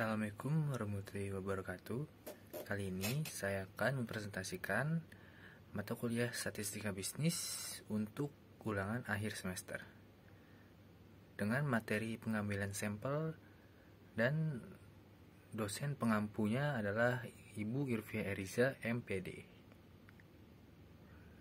Assalamualaikum warahmatullahi wabarakatuh. Kali ini saya akan mempresentasikan mata kuliah Statistika Bisnis untuk ulangan akhir semester. Dengan materi pengambilan sampel dan dosen pengampunya adalah Ibu Irvia Eriza MPD.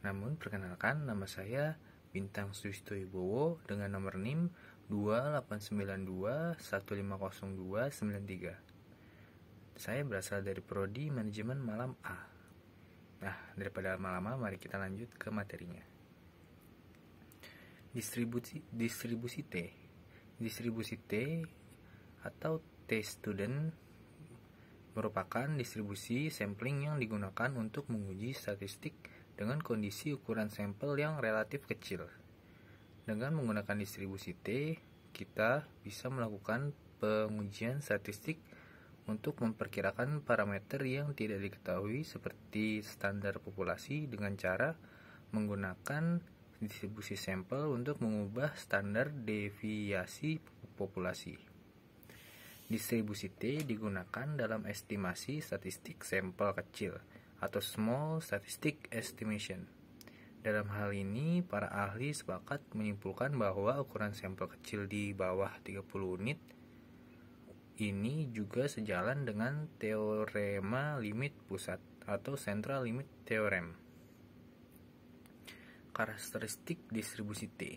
Namun perkenalkan nama saya Bintang Suisto Ibowo dengan nomor NIM 2892-1502-93. Saya berasal dari Prodi Manajemen Malam A. Nah, daripada malam lama mari kita lanjut ke materinya. Distribusi, distribusi T Distribusi T atau T-student merupakan distribusi sampling yang digunakan untuk menguji statistik dengan kondisi ukuran sampel yang relatif kecil. Dengan menggunakan distribusi T, kita bisa melakukan pengujian statistik untuk memperkirakan parameter yang tidak diketahui seperti standar populasi dengan cara menggunakan distribusi sampel untuk mengubah standar deviasi populasi. Distribusi T digunakan dalam estimasi statistik sampel kecil atau small statistic estimation. Dalam hal ini, para ahli sepakat menyimpulkan bahwa ukuran sampel kecil di bawah 30 unit ini juga sejalan dengan teorema limit pusat atau central limit theorem. Karakteristik distribusi T.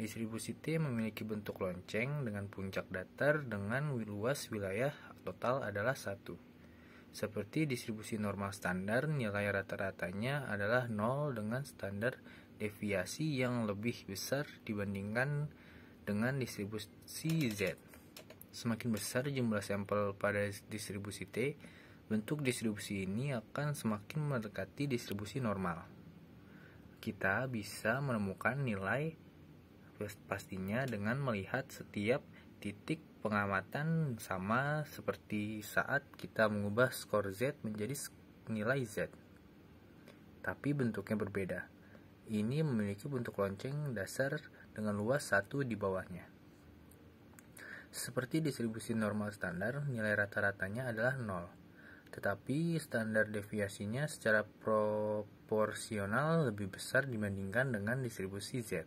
Distribusi T memiliki bentuk lonceng dengan puncak datar dengan luas wilayah total adalah 1. Seperti distribusi normal standar, nilai rata-ratanya adalah 0 dengan standar deviasi yang lebih besar dibandingkan dengan distribusi Z. Semakin besar jumlah sampel pada distribusi T, bentuk distribusi ini akan semakin mendekati distribusi normal. Kita bisa menemukan nilai pastinya dengan melihat setiap titik pengamatan sama seperti saat kita mengubah skor Z menjadi nilai Z. Tapi bentuknya berbeda. Ini memiliki bentuk lonceng dasar dengan luas satu di bawahnya. Seperti distribusi normal standar, nilai rata-ratanya adalah 0. Tetapi standar deviasinya secara proporsional lebih besar dibandingkan dengan distribusi Z.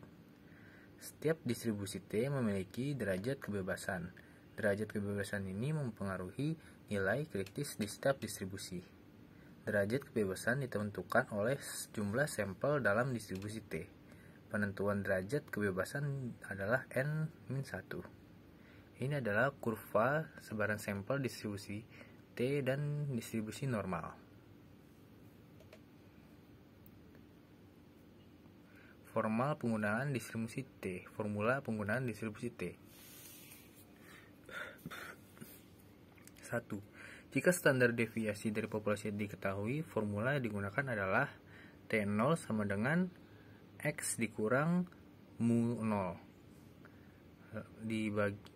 Setiap distribusi T memiliki derajat kebebasan. Derajat kebebasan ini mempengaruhi nilai kritis di setiap distribusi. Derajat kebebasan ditentukan oleh jumlah sampel dalam distribusi T. Penentuan derajat kebebasan adalah N-1. Ini adalah kurva sebaran sampel distribusi T dan distribusi normal. formal penggunaan distribusi T, formula penggunaan distribusi T. 1. Jika standar deviasi dari populasi diketahui, formula yang digunakan adalah T0 sama dengan X dikurang mu 0 dibagi,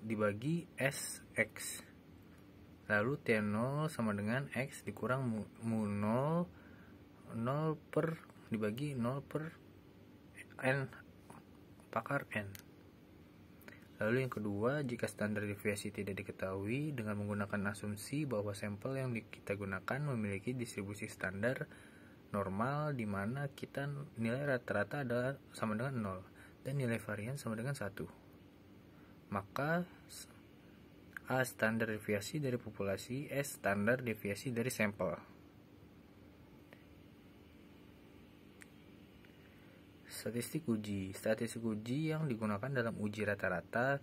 dibagi SX lalu T0 sama dengan X dikurang mu, mu 0 0 per dibagi 0 per N pakar N. Lalu yang kedua, jika standar deviasi tidak diketahui dengan menggunakan asumsi bahwa sampel yang kita gunakan memiliki distribusi standar normal di mana kita nilai rata-rata adalah sama dengan 0 dan nilai varian sama dengan 1. Maka A standar deviasi dari populasi, S standar deviasi dari sampel. statistik uji. Statistik uji yang digunakan dalam uji rata-rata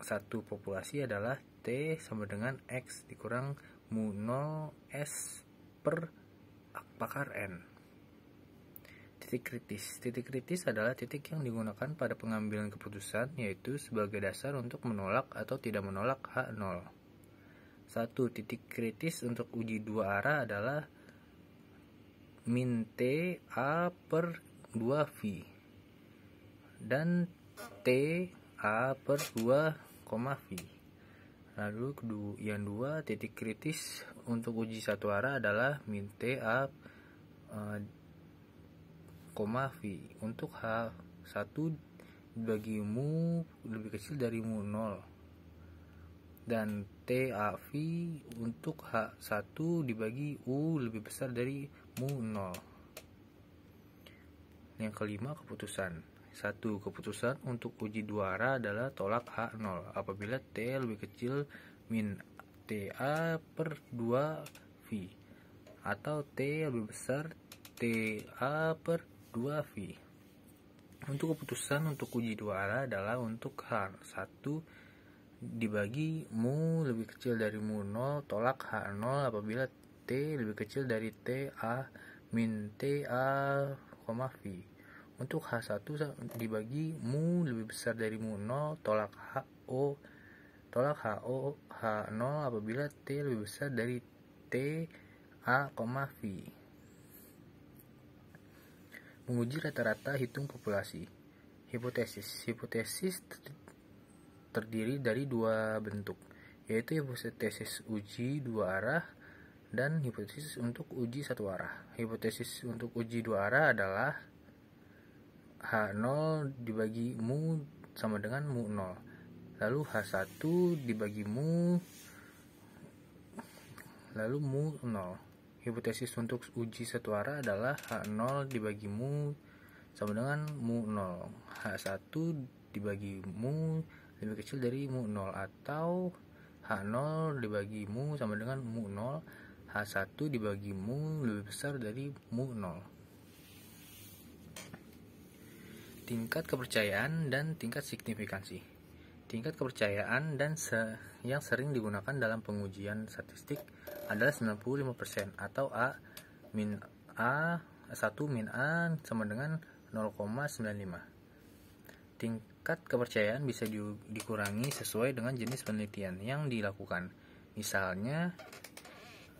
satu populasi adalah T sama dengan X dikurang mu 0 S per pakar N. Titik kritis. Titik kritis adalah titik yang digunakan pada pengambilan keputusan yaitu sebagai dasar untuk menolak atau tidak menolak H0. Satu titik kritis untuk uji dua arah adalah min T A per 2V dan T A per 2, V lalu yang dua titik kritis untuk uji satu arah adalah min T A eh, koma V untuk H1 bagi mu lebih kecil dari mu 0 dan T A V untuk H1 dibagi U lebih besar dari mu 0 yang kelima, keputusan. Satu, keputusan untuk uji dua arah adalah tolak H0 apabila T lebih kecil min TA per 2V atau T lebih besar TA per 2V. Untuk keputusan untuk uji dua arah adalah untuk H1 dibagi mu lebih kecil dari mu 0 tolak H0 apabila T lebih kecil dari TA min TA V. untuk H1 dibagi mu lebih besar dari mu 0 tolak HO tolak HO H0 apabila T lebih besar dari T A, V. menguji rata-rata hitung populasi hipotesis hipotesis terdiri dari dua bentuk yaitu hipotesis uji dua arah dan hipotesis untuk uji satu arah. Hipotesis untuk uji dua arah adalah H0 dibagi mu sama dengan mu 0. Lalu H1 dibagi mu lalu mu 0. Hipotesis untuk uji satu arah adalah H0 dibagi mu sama dengan mu 0. H1 dibagi mu lebih kecil dari mu 0 atau H0 dibagi mu sama dengan mu 0 H1 dibagi mu lebih besar dari mu 0. Tingkat kepercayaan dan tingkat signifikansi. Tingkat kepercayaan dan se yang sering digunakan dalam pengujian statistik adalah 95% atau A min A 1 min A sama dengan 0,95. Tingkat kepercayaan bisa di, dikurangi sesuai dengan jenis penelitian yang dilakukan. Misalnya,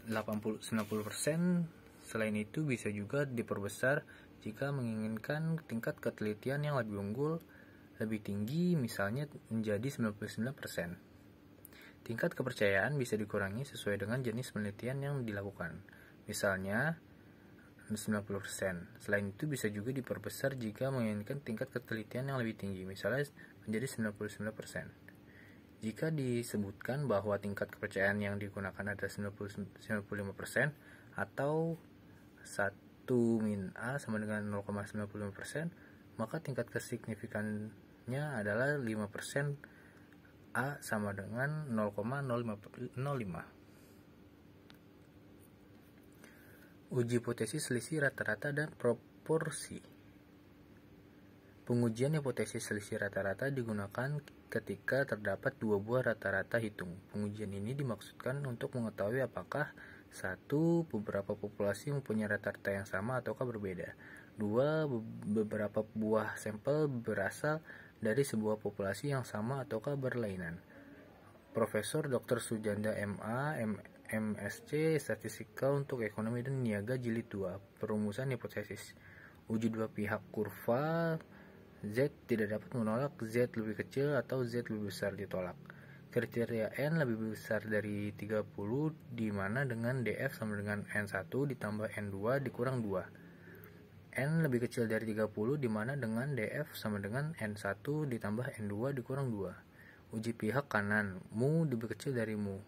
80 90%. Selain itu bisa juga diperbesar jika menginginkan tingkat ketelitian yang lebih unggul lebih tinggi misalnya menjadi 99%. Tingkat kepercayaan bisa dikurangi sesuai dengan jenis penelitian yang dilakukan. Misalnya 90%. Selain itu bisa juga diperbesar jika menginginkan tingkat ketelitian yang lebih tinggi, misalnya menjadi 99%. Jika disebutkan bahwa tingkat kepercayaan yang digunakan ada 95% atau 1 min A sama dengan 0,95%, maka tingkat kesignifikannya adalah 5% A sama dengan 0,05. Uji hipotesis selisih rata-rata dan proporsi. Pengujian hipotesis selisih rata-rata digunakan ketika terdapat dua buah rata-rata hitung. Pengujian ini dimaksudkan untuk mengetahui apakah satu beberapa populasi mempunyai rata-rata yang sama ataukah berbeda. Dua beberapa buah sampel berasal dari sebuah populasi yang sama ataukah berlainan. Profesor Dr. Sujanda MA, M MSC Statistika untuk Ekonomi dan Niaga Jilid 2 Perumusan Hipotesis Uji dua pihak kurva Z tidak dapat menolak Z lebih kecil atau Z lebih besar ditolak. Kriteria N lebih besar dari 30 di mana dengan DF sama dengan N1 ditambah N2 dikurang 2. N lebih kecil dari 30 di mana dengan DF sama dengan N1 ditambah N2 dikurang 2. Uji pihak kanan, mu lebih kecil dari mu.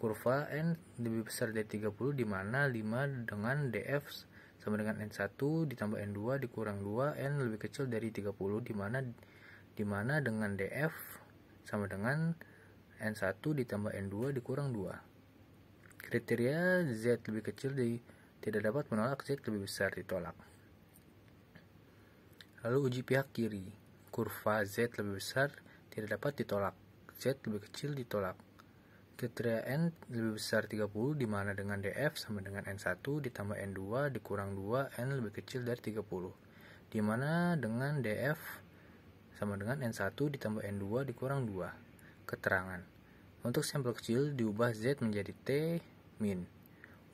Kurva N lebih besar dari 30 di mana 5 dengan DF sama dengan N1 ditambah N2 dikurang 2 N lebih kecil dari 30 dimana dimana dengan DF sama dengan N1 ditambah N2 dikurang 2 kriteria Z lebih kecil di, tidak dapat menolak Z lebih besar ditolak lalu uji pihak kiri kurva Z lebih besar tidak dapat ditolak Z lebih kecil ditolak Kriteria N lebih besar 30 di mana dengan DF sama dengan N1 ditambah N2 dikurang 2 N lebih kecil dari 30. Di mana dengan DF sama dengan N1 ditambah N2 dikurang 2. Keterangan. Untuk sampel kecil diubah Z menjadi T min.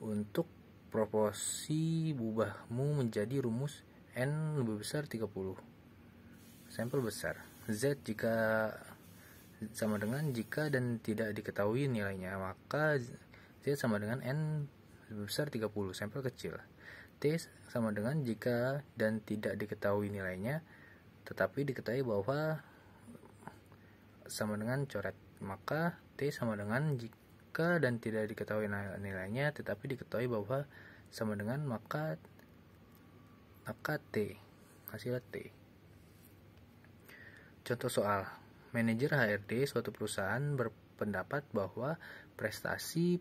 Untuk proporsi mu menjadi rumus N lebih besar 30. Sampel besar. Z jika sama dengan jika dan tidak diketahui nilainya maka Z sama dengan N besar 30 sampel kecil T sama dengan jika dan tidak diketahui nilainya tetapi diketahui bahwa sama dengan coret maka T sama dengan jika dan tidak diketahui nilainya tetapi diketahui bahwa sama dengan maka maka T hasil T contoh soal Manajer HRD suatu perusahaan berpendapat bahwa prestasi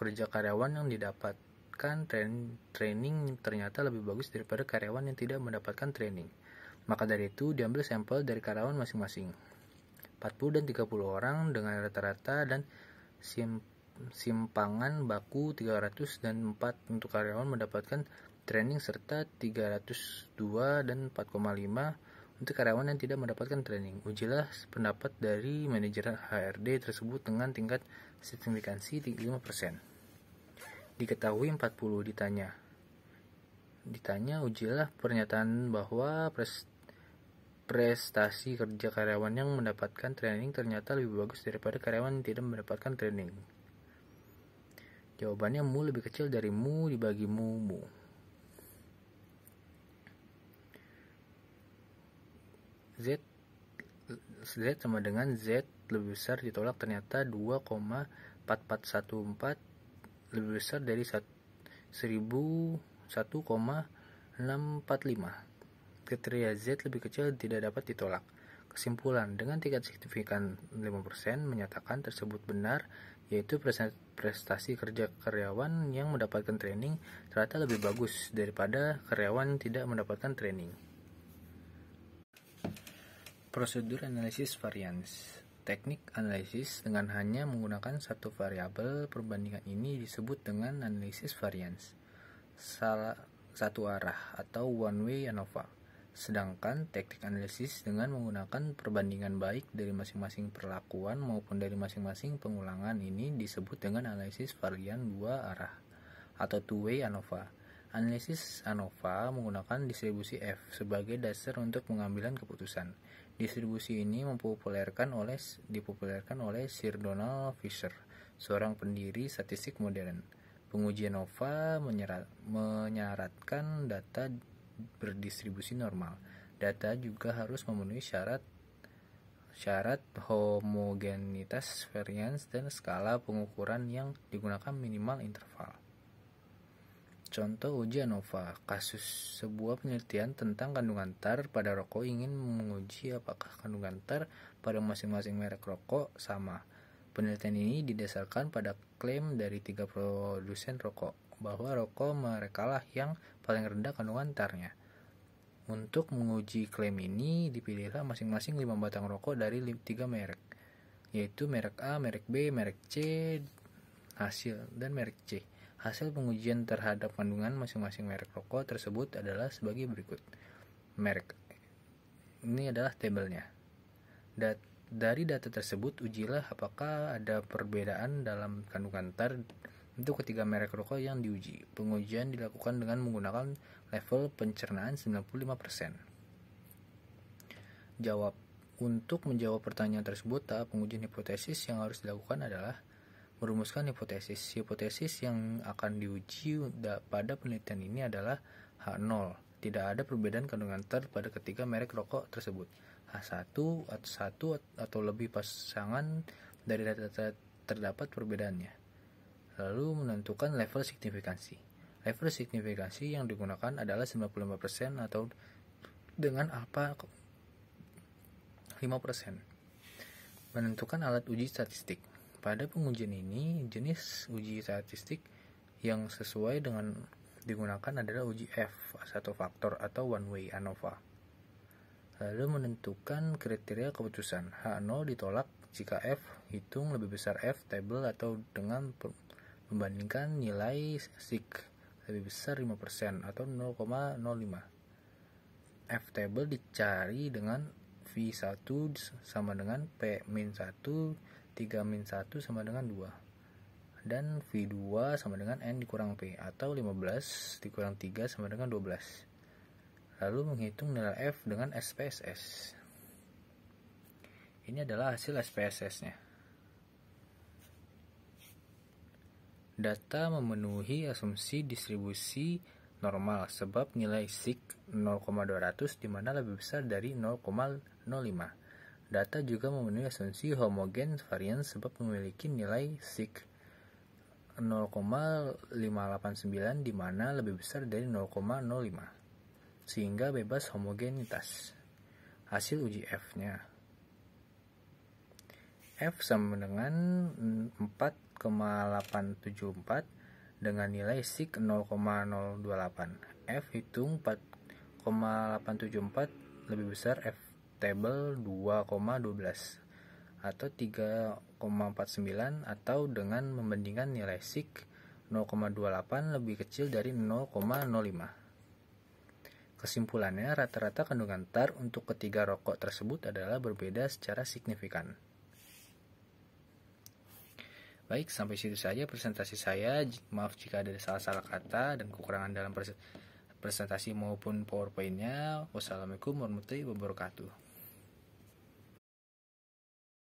kerja karyawan yang didapatkan train, training ternyata lebih bagus daripada karyawan yang tidak mendapatkan training. Maka dari itu diambil sampel dari karyawan masing-masing. 40 dan 30 orang dengan rata-rata dan sim, simpangan baku 300 dan 4 untuk karyawan mendapatkan training serta 302 dan 4,5 untuk karyawan yang tidak mendapatkan training. Ujilah pendapat dari manajer HRD tersebut dengan tingkat signifikansi 5%. Diketahui 40 ditanya. Ditanya ujilah pernyataan bahwa prestasi kerja karyawan yang mendapatkan training ternyata lebih bagus daripada karyawan yang tidak mendapatkan training. Jawabannya mu lebih kecil dari mu dibagi mu mu. Z Z sama dengan Z lebih besar ditolak ternyata 2,4414 lebih besar dari 1,645 kriteria Z lebih kecil tidak dapat ditolak kesimpulan dengan tingkat signifikan 5% menyatakan tersebut benar yaitu prestasi kerja karyawan yang mendapatkan training ternyata lebih bagus daripada karyawan tidak mendapatkan training Prosedur analisis varians. Teknik analisis dengan hanya menggunakan satu variabel perbandingan ini disebut dengan analisis varians. Salah satu arah atau one way ANOVA. Sedangkan teknik analisis dengan menggunakan perbandingan baik dari masing-masing perlakuan maupun dari masing-masing pengulangan ini disebut dengan analisis varian dua arah atau two way ANOVA. Analisis ANOVA menggunakan distribusi F sebagai dasar untuk pengambilan keputusan. Distribusi ini mempopulerkan oleh dipopulerkan oleh Sir Donald Fisher, seorang pendiri statistik modern. Pengujian NOVA menyerat, menyaratkan data berdistribusi normal. Data juga harus memenuhi syarat syarat homogenitas, variance, dan skala pengukuran yang digunakan minimal interval. Contoh Ujian ANOVA, kasus sebuah penelitian tentang kandungan tar pada rokok ingin menguji apakah kandungan tar pada masing-masing merek rokok sama. Penelitian ini didasarkan pada klaim dari tiga produsen rokok bahwa rokok merekalah yang paling rendah kandungan tarnya. Untuk menguji klaim ini dipilihlah masing-masing 5 batang rokok dari 3 merek yaitu merek A, merek B, merek C hasil dan merek C. Hasil pengujian terhadap kandungan masing-masing merek rokok tersebut adalah sebagai berikut. Merek. Ini adalah tabelnya. Dat dari data tersebut ujilah apakah ada perbedaan dalam kandungan ter untuk ketiga merek rokok yang diuji. Pengujian dilakukan dengan menggunakan level pencernaan 95%. Jawab. Untuk menjawab pertanyaan tersebut, tahap pengujian hipotesis yang harus dilakukan adalah merumuskan hipotesis. Hipotesis yang akan diuji pada penelitian ini adalah H0. Tidak ada perbedaan kandungan ter pada ketiga merek rokok tersebut. H1 atau satu atau lebih pasangan dari data terdapat perbedaannya. Lalu menentukan level signifikansi. Level signifikansi yang digunakan adalah 95% atau dengan apa 5%. Menentukan alat uji statistik. Pada pengujian ini, jenis uji statistik yang sesuai dengan digunakan adalah uji F satu faktor atau one way ANOVA. Lalu menentukan kriteria keputusan. H0 ditolak jika F hitung lebih besar F table atau dengan membandingkan nilai SIG lebih besar 5% atau 0,05. F table dicari dengan V1 sama dengan P 1 3 min 1 sama dengan 2 dan V2 sama dengan N dikurang P atau 15 dikurang 3 sama dengan 12 lalu menghitung nilai F dengan SPSS ini adalah hasil SPSS nya data memenuhi asumsi distribusi normal sebab nilai sig 0,200 dimana lebih besar dari 0,05 Data juga memenuhi asumsi homogen varian sebab memiliki nilai sig 0,589 di mana lebih besar dari 0,05 sehingga bebas homogenitas. Hasil uji F-nya. F sama dengan 4,874 dengan nilai sig 0,028. F hitung 4,874 lebih besar F table 2,12 atau 3,49 atau dengan membandingkan nilai sig 0,28 lebih kecil dari 0,05. Kesimpulannya, rata-rata kandungan tar untuk ketiga rokok tersebut adalah berbeda secara signifikan. Baik, sampai situ saja presentasi saya. Maaf jika ada salah-salah kata dan kekurangan dalam presentasi maupun PowerPoint-nya. Wassalamualaikum warahmatullahi wabarakatuh.